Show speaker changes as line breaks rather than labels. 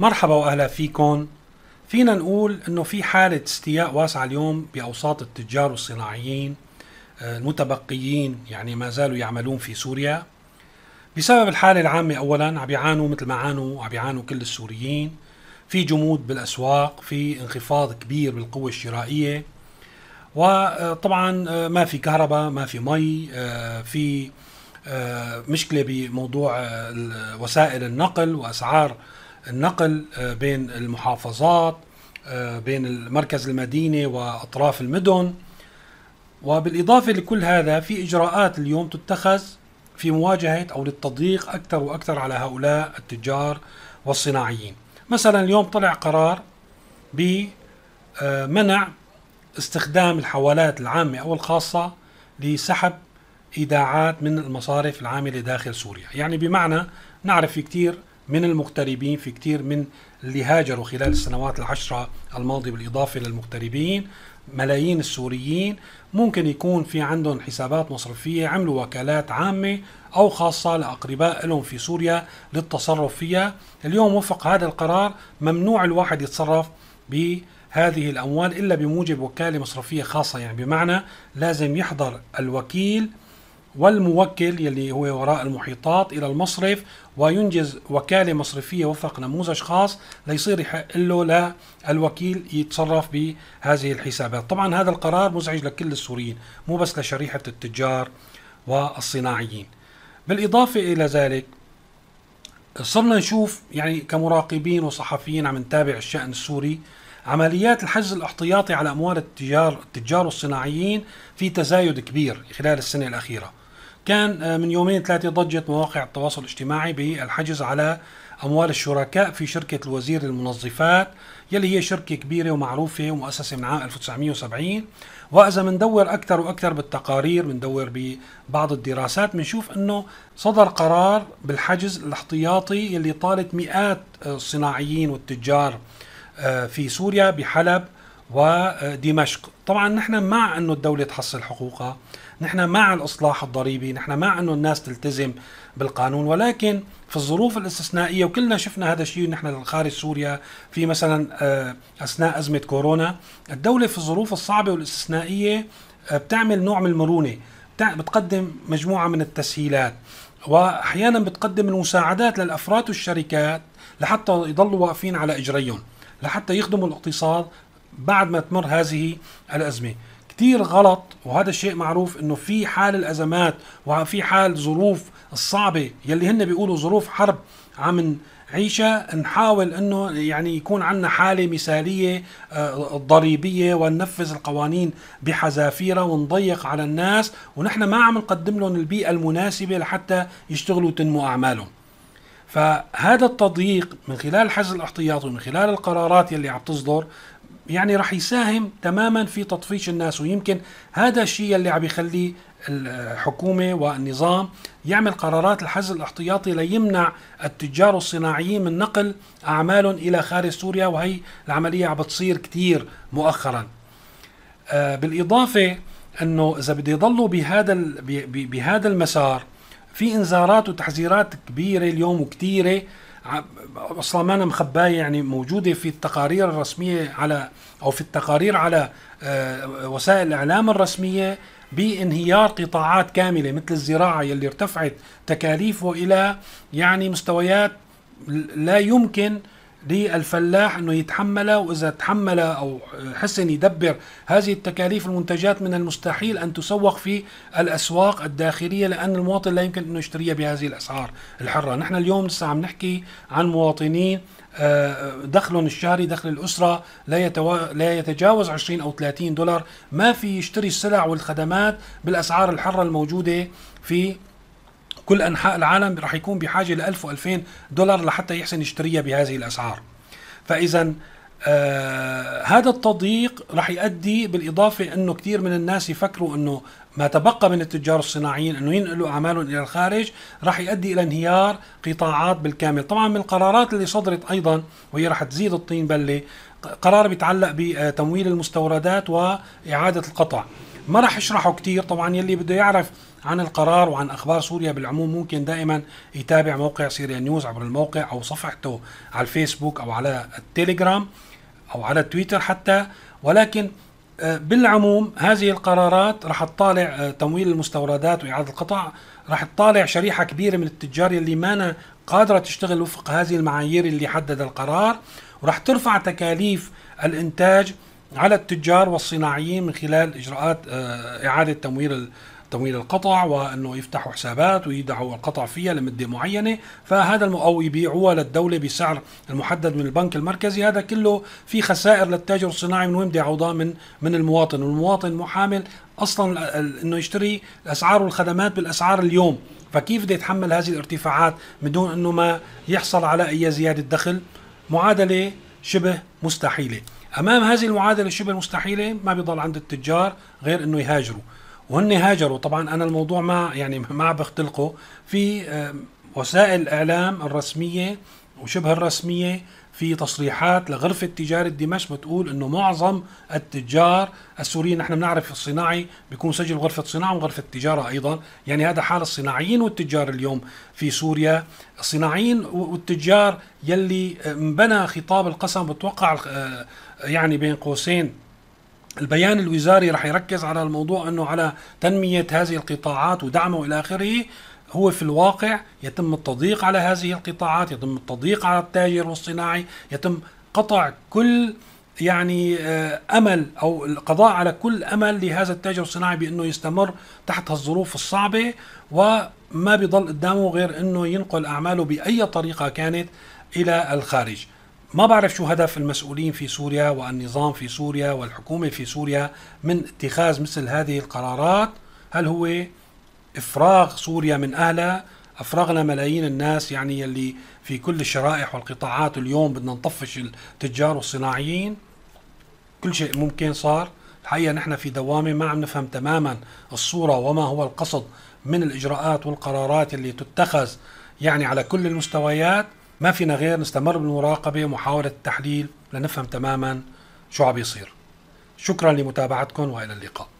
مرحبا واهلا فيكم فينا نقول انه في حالة استياء واسعة اليوم باوساط التجار والصناعيين آه، المتبقيين يعني ما زالوا يعملون في سوريا بسبب الحالة العامة اولا عم يعانوا مثل ما عانوا عم يعانوا كل السوريين في جمود بالاسواق في انخفاض كبير بالقوة الشرائية وطبعا آه، ما في كهرباء ما في مي آه، في مشكلة بموضوع وسائل النقل واسعار النقل آه، بين المحافظات آه، بين مركز المدينة وأطراف المدن وبالإضافة لكل هذا في إجراءات اليوم تتخذ في مواجهة أو للتضييق أكثر وأكثر على هؤلاء التجار والصناعيين مثلا اليوم طلع قرار بمنع آه، استخدام الحوالات العامة أو الخاصة لسحب إيداعات من المصارف العاملة داخل سوريا يعني بمعنى نعرف في كثير من المغتربين في كثير من اللي هاجروا خلال السنوات العشرة الماضية بالإضافة للمغتربين ملايين السوريين ممكن يكون في عندهم حسابات مصرفية عملوا وكالات عامة أو خاصة لأقرباء لهم في سوريا للتصرف فيها اليوم وفق هذا القرار ممنوع الواحد يتصرف بهذه الأموال إلا بموجب وكالة مصرفية خاصة يعني بمعنى لازم يحضر الوكيل والموكل يلي هو وراء المحيطات إلى المصرف وينجز وكالة مصرفية وفق نموذج خاص ليصير يحق له للوكيل يتصرف بهذه الحسابات طبعا هذا القرار مزعج لكل السوريين مو بس لشريحة التجار والصناعيين بالإضافة إلى ذلك صرنا نشوف يعني كمراقبين وصحفيين عم نتابع الشأن السوري عمليات الحجز الاحتياطي على اموال التجار التجار والصناعيين في تزايد كبير خلال السنه الاخيره كان آه، من يومين ثلاثة ضجت مواقع التواصل الاجتماعي بالحجز على أموال الشركاء في شركة الوزير للمنظفات يلي هي شركة كبيرة ومعروفة ومؤسسة من عام 1970 وإذا مندور أكثر وأكثر بالتقارير مندور ببعض الدراسات بنشوف أنه صدر قرار بالحجز الاحتياطي يلي طالت مئات آه، الصناعيين والتجار آه، في سوريا بحلب ودمشق طبعا نحن مع انه الدولة تحصل حقوقها نحن مع الاصلاح الضريبي نحن مع انه الناس تلتزم بالقانون ولكن في الظروف الاستثنائية وكلنا شفنا هذا الشيء نحن خارج سوريا في مثلا آه، أثناء أزمة كورونا الدولة في الظروف الصعبة والاستثنائية آه، بتعمل نوع من المرونة بتقدم مجموعة من التسهيلات وأحيانا بتقدم المساعدات للأفراد والشركات لحتى يضلوا واقفين على إجريهم لحتى يخدموا الاقتصاد بعد ما تمر هذه الأزمة كثير غلط وهذا الشيء معروف انه في حال الازمات وفي حال ظروف الصعبه يلي هن بيقولوا ظروف حرب عم نعيشها نحاول انه يعني يكون عندنا حالة مثالية آه، ضريبية وننفذ القوانين بحذافيرها ونضيق على الناس ونحن ما عم نقدم لهم البيئة المناسبة لحتى يشتغلوا وتنمو أعمالهم فهذا التضييق من خلال الحجز الاحتياطي ومن خلال القرارات يلي عم تصدر يعني راح يساهم تماما في تطفيش الناس ويمكن هذا الشيء اللي عم يخلي الحكومة والنظام يعمل قرارات الحجز الاحتياطي ليمنع التجار الصناعيين من نقل أعمالهم إلى خارج سوريا وهي العملية عم بتصير كتير مؤخرا آه، بالإضافة أنه إذا بده يضلوا بهذا, بهذا المسار في إنذارات وتحذيرات كبيرة اليوم وكتيرة اصلا ما انا مخباه يعني موجوده في التقارير الرسميه على او في التقارير على آه، وسائل الاعلام الرسميه بانهيار قطاعات كامله مثل الزراعه يلي ارتفعت تكاليفه الى يعني مستويات لا يمكن للفلاح انه يتحملها واذا تحمل او حسن يدبر هذه التكاليف المنتجات من المستحيل ان تسوق في الاسواق الداخليه لان المواطن لا يمكن انه يشتريها بهذه الاسعار الحره، نحن اليوم لسه عم نحكي عن مواطنين آه، دخلهم الشهري دخل الأسرة لا, يتو... لا يتجاوز 20 أو 30 دولار ما في يشتري السلع والخدمات بالأسعار الحرة الموجودة في كل انحاء العالم راح يكون بحاجه ل 1000 و2000 دولار لحتى يحسن يشتريها بهذه الاسعار فاذا آه هذا التضييق راح يؤدي بالاضافه انه كثير من الناس يفكروا انه ما تبقى من التجار الصناعيين انه ينقلوا اعمالهم الى الخارج راح يؤدي الى انهيار قطاعات بالكامل، طبعا من القرارات اللي صدرت ايضا وهي راح تزيد الطين بله قرار بيتعلق بتمويل المستوردات واعاده القطع. ما راح اشرحه كثير طبعا يلي بده يعرف عن القرار وعن اخبار سوريا بالعموم ممكن دائما يتابع موقع سوريا نيوز عبر الموقع او صفحته على الفيسبوك او على التليجرام او على تويتر حتى ولكن آه، بالعموم هذه القرارات راح تطالع آه، تمويل المستوردات واعاده القطع راح تطالع شريحه كبيره من التجار اللي أنا قادره تشتغل وفق هذه المعايير اللي حدد القرار وراح ترفع تكاليف الانتاج على التجار والصناعيين من خلال اجراءات آه، اعاده تمويل تمويل القطع وانه يفتحوا حسابات ويدعوا القطع فيها لمده معينه فهذا او يبيعوها للدوله بسعر المحدد من البنك المركزي هذا كله في خسائر للتاجر الصناعي من وين بده يعوضها من من المواطن والمواطن محامل اصلا انه يشتري الاسعار والخدمات بالاسعار اليوم فكيف بده يتحمل هذه الارتفاعات بدون انه ما يحصل على اي زياده دخل معادله شبه مستحيله امام هذه المعادله شبه المستحيله ما بيضل عند التجار غير انه يهاجروا وهن هاجروا طبعا انا الموضوع ما يعني ما بختلقه في آه، وسائل الاعلام الرسميه وشبه الرسمية في تصريحات لغرفة تجارة دمشق بتقول انه معظم التجار السوريين نحن بنعرف الصناعي بيكون سجل غرفة صناعة وغرفة تجارة ايضا يعني هذا حال الصناعيين والتجار اليوم في سوريا الصناعيين والتجار يلي انبنى خطاب القسم بتوقع آه، يعني بين قوسين البيان الوزاري رح يركز على الموضوع انه على تنميه هذه القطاعات ودعمه الى اخره هو في الواقع يتم التضييق على هذه القطاعات يتم التضييق على التاجر والصناعي يتم قطع كل يعني آه، امل او القضاء على كل امل لهذا التاجر الصناعي بانه يستمر تحت هالظروف الصعبه وما بيضل قدامه غير انه ينقل اعماله باي طريقه كانت الى الخارج. ما بعرف شو هدف المسؤولين في سوريا والنظام في سوريا والحكومه في سوريا من اتخاذ مثل هذه القرارات، هل هو إفراغ سوريا من أهلها أفرغنا ملايين الناس يعني يلي في كل الشرائح والقطاعات اليوم بدنا نطفش التجار والصناعيين كل شيء ممكن صار الحقيقة نحن في دوامة ما عم نفهم تماما الصورة وما هو القصد من الإجراءات والقرارات اللي تتخذ يعني على كل المستويات ما فينا غير نستمر بالمراقبة ومحاولة التحليل لنفهم تماما شو عم بيصير شكرا لمتابعتكم وإلى اللقاء